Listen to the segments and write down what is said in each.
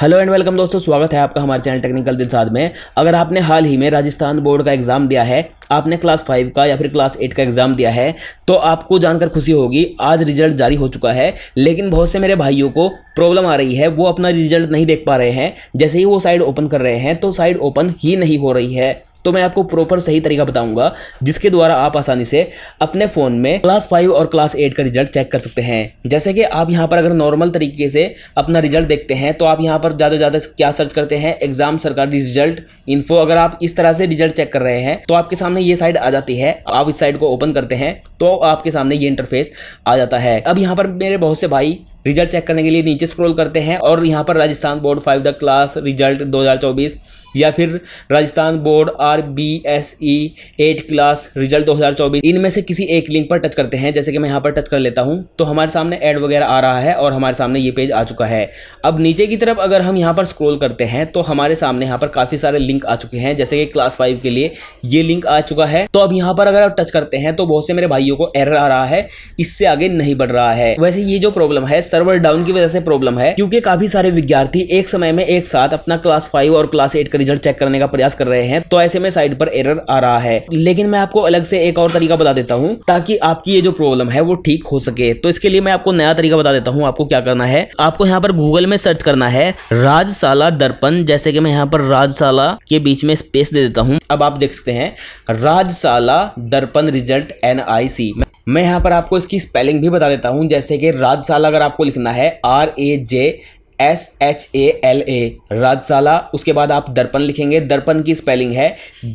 hello and welcome दोस्तों स्वागत है आपका हमारे चैनल टेक्निकल दिलसाद में अगर आपने हाल ही में राजस्थान बोर्ड का एग्ज़ाम दिया है आपने क्लास फाइव का या फिर क्लास एट का एग्ज़ाम दिया है तो आपको जानकर खुशी होगी आज रिजल्ट जारी हो चुका है लेकिन बहुत से मेरे भाइयों को प्रॉब्लम आ रही है वो अपना रिजल्ट नहीं देख पा रहे हैं जैसे ही वो साइड ओपन कर रहे हैं तो साइड ओपन ही नहीं हो रही है तो मैं आपको प्रॉपर सही तरीका बताऊंगा जिसके द्वारा आप आसानी से अपने फ़ोन में क्लास फाइव और क्लास एट का रिजल्ट चेक कर सकते हैं जैसे कि आप यहाँ पर अगर नॉर्मल तरीके से अपना रिजल्ट देखते हैं तो आप यहाँ पर ज़्यादा से ज़्यादा क्या सर्च करते हैं एग्जाम सरकारी रिजल्ट इन्फो अगर आप इस तरह से रिजल्ट चेक कर रहे हैं तो आपके सामने सामने ये साइड आ जाती है आप इस साइड को ओपन करते हैं तो आपके सामने ये इंटरफेस आ जाता है अब यहाँ पर मेरे बहुत से भाई रिजल्ट चेक करने के लिए नीचे स्क्रॉल करते हैं और यहाँ पर Rajasthan board fifth class result 2024 या फिर Rajasthan board R B S E eight class result 2024 इनमें से किसी एक लिंक पर टच करते हैं जैसे कि मैं यहाँ पर टच कर लेता हूँ तो हमारे सामने ऐड वगैरह आ रहा है और हमारे सामने ये पेज आ चुका है अब नीचे की तरफ अगर हम यहाँ पर स्क्रोल करते हैं तो हमारे सामने यहाँ पर काफ़ी सारे लिंक आ चुके हैं जैसे कि क्लास फाइव के लिए ये लिंक आ चुका है तो अब यहाँ पर अगर आप टच करते हैं तो बहुत से मेरे भाइयों को एर आ रहा है इससे आगे नहीं बढ़ रहा है वैसे ये जो प्रॉब्लम है सर्वर डाउन की वजह से प्रॉब्लम है क्योंकि काफी सारे विद्यार्थी एक समय में एक साथ अपना क्लास फाइव और क्लास एट का रिजल्ट चेक करने का प्रयास कर रहे हैं तो ऐसे में साइड पर एरर आ रहा है लेकिन मैं आपको अलग से एक और तरीका बता देता हूँ ताकि आपकी ये जो प्रॉब्लम है वो ठीक हो सके तो इसके लिए मैं आपको नया तरीका बता देता हूँ आपको क्या करना है आपको यहाँ पर गूगल में सर्च करना है राजशाला दर्पण जैसे कि मैं यहाँ पर राजशाला के बीच में स्पेस दे देता हूँ अब आप देख सकते हैं राजशाला दर्पण रिजल्ट एन मैं यहाँ पर आपको इसकी स्पेलिंग भी बता देता हूँ जैसे कि राजशाला अगर आपको लिखना है R A J S H A L A Rajshala उसके बाद आप दर्पण लिखेंगे दर्पण की स्पेलिंग है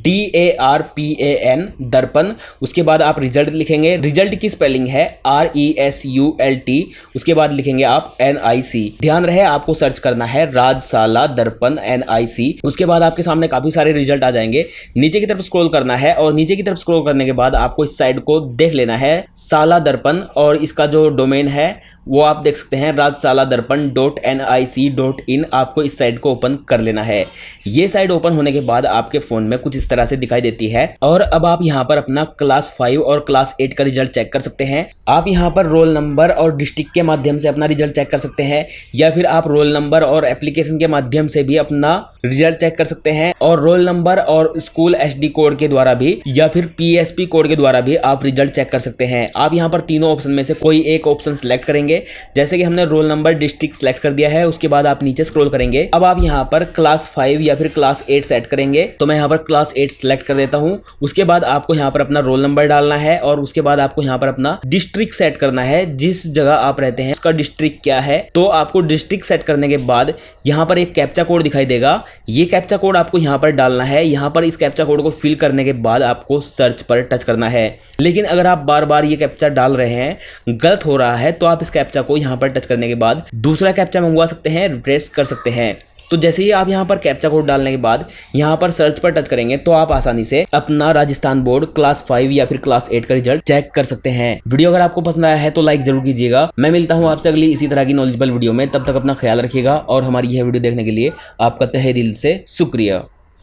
D A R P A N Darpan उसके बाद आप रिजल्ट लिखेंगे रिजल्ट की स्पेलिंग है R E S U L T उसके बाद लिखेंगे आप एन आई सी ध्यान रहे आपको सर्च करना है राजशाला दर्पण एन आई सी उसके बाद आपके सामने काफी सारे रिजल्ट आ जाएंगे नीचे की तरफ स्क्रोल करना है और नीचे की तरफ स्क्रोल करने के बाद आपको इस साइड को देख लेना है साला दर्पण और इसका जो डोमेन है वो आप देख सकते हैं Rajshala Darpan dot N I C dot in आपको इस साइट को ओपन कर लेना है ये साइट ओपन होने के बाद आपके फ़ोन में कुछ इस तरह से दिखाई देती है और अब आप यहाँ पर अपना क्लास फाइव और क्लास एट का रिजल्ट चेक कर सकते हैं आप यहाँ पर रोल नंबर और डिस्ट्रिक्ट के माध्यम से अपना रिजल्ट चेक कर सकते हैं या फिर आप रोल नंबर और एप्लीकेशन के माध्यम से भी अपना रिजल्ट चेक कर सकते हैं और रोल नंबर और स्कूल एस कोड के द्वारा भी या फिर पी कोड के द्वारा भी आप रिजल्ट चेक कर सकते हैं आप यहाँ पर तीनों ऑप्शन में से कोई एक ऑप्शन सेलेक्ट करेंगे करेंगे जैसे कि हमने रोल नंबर डिस्ट्रिक्ट सेलेक्ट कर दिया है उसके बाद आप नीचे स्क्रोल करेंगे अब आप यहाँ पर क्लास फाइव या फिर क्लास एट सेट करेंगे तो मैं यहाँ पर क्लास एट सेलेक्ट कर देता हूँ उसके बाद आपको यहाँ पर अपना रोल नंबर डालना है और उसके बाद आपको यहाँ पर अपना डिस्ट्रिक्ट सेट करना है जिस जगह आप रहते हैं उसका डिस्ट्रिक्ट क्या है तो आपको डिस्ट्रिक्ट सेट करने के बाद यहाँ पर एक कैप्चा कोड दिखाई देगा ये कैप्चा कोड आपको यहाँ पर डालना है यहाँ पर इस कैप्चा कोड को फिल करने के बाद आपको सर्च पर टच करना है लेकिन अगर आप बार बार ये कैप्चा डाल रहे हैं गलत हो रहा है तो आप इस कैप्चा को यहाँ पर टच करने के बाद दूसरा कैप्चा मंगवा सकते हैं रिप्रेस कर सकते हैं तो जैसे ही आप यहाँ पर कैप्चा कोड डालने के बाद यहाँ पर सर्च पर टच करेंगे तो आप आसानी से अपना राजस्थान बोर्ड क्लास फाइव या फिर क्लास एट का रिजल्ट चेक कर सकते हैं वीडियो अगर आपको पसंद आया है तो लाइक जरूर कीजिएगा मैं मिलता हूँ आपसे अगली इसी तरह की नॉलेजेबल वीडियो में तब तक अपना ख्याल रखिएगा और हमारी यह वीडियो देखने के लिए आपका तहे दिल से शुक्रिया